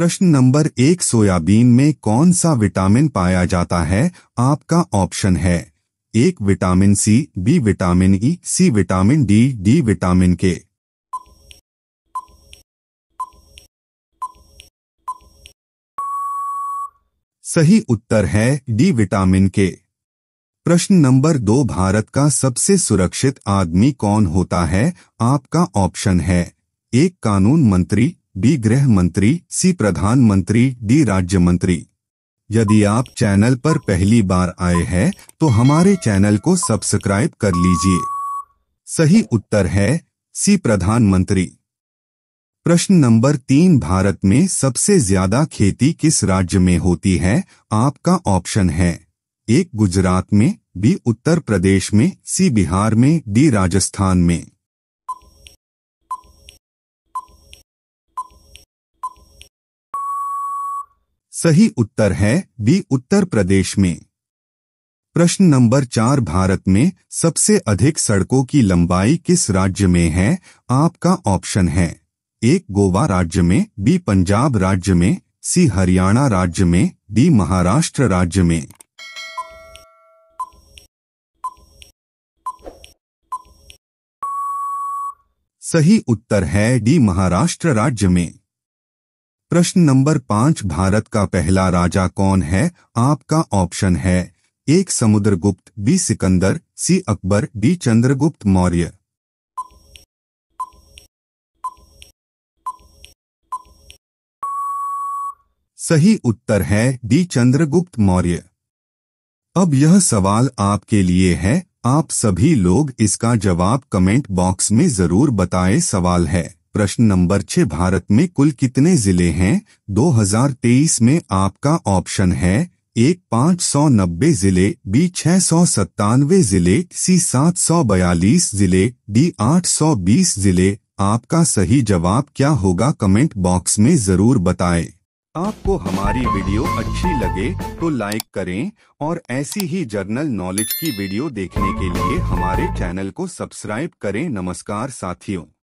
प्रश्न नंबर एक सोयाबीन में कौन सा विटामिन पाया जाता है आपका ऑप्शन है एक vitamin C B vitamin E e, C vitamin D D vitamin K सही उत्तर है डी विटामिन के प्रश्न नंबर दो भारत का सबसे सुरक्षित आदमी कौन होता है आपका ऑप्शन है एक कानून मंत्री बी गृह मंत्री सी प्रधानमंत्री डी राज्य मंत्री यदि आप चैनल पर पहली बार आए हैं तो हमारे चैनल को सब्सक्राइब कर लीजिए सही उत्तर है सी प्रधानमंत्री प्रश्न नंबर तीन भारत में सबसे ज्यादा खेती किस राज्य में होती है आपका ऑप्शन है एक गुजरात में बी उत्तर प्रदेश में सी बिहार में डी राजस्थान में सही उत्तर है बी उत्तर प्रदेश में प्रश्न नंबर चार भारत में सबसे अधिक सड़कों की लंबाई किस राज्य में है आपका ऑप्शन है एक गोवा राज्य में बी पंजाब राज्य में सी हरियाणा राज्य में डी महाराष्ट्र राज्य में सही उत्तर है डी महाराष्ट्र राज्य में प्रश्न नंबर पांच भारत का पहला राजा कौन है आपका ऑप्शन है एक Samudragupta B Sikandar C Akbar D Chandragupta Maurya सही उत्तर है डी चंद्रगुप्त मौर्य अब यह सवाल आपके लिए है आप सभी लोग इसका जवाब कमेंट बॉक्स में जरूर बताएं सवाल है प्रश्न नंबर छह भारत में कुल कितने जिले हैं 2023 में आपका ऑप्शन है एक पाँच सौ नब्बे जिले बी छह सौ सत्तानवे जिले सी सात सौ बयालीस जिले डी आठ सौ बीस जिले आपका सही जवाब क्या होगा कमेंट बॉक्स में जरूर बताएं। आपको हमारी वीडियो अच्छी लगे तो लाइक करें और ऐसी ही जर्नल नॉलेज की वीडियो देखने के लिए हमारे चैनल को सब्सक्राइब करें नमस्कार साथियों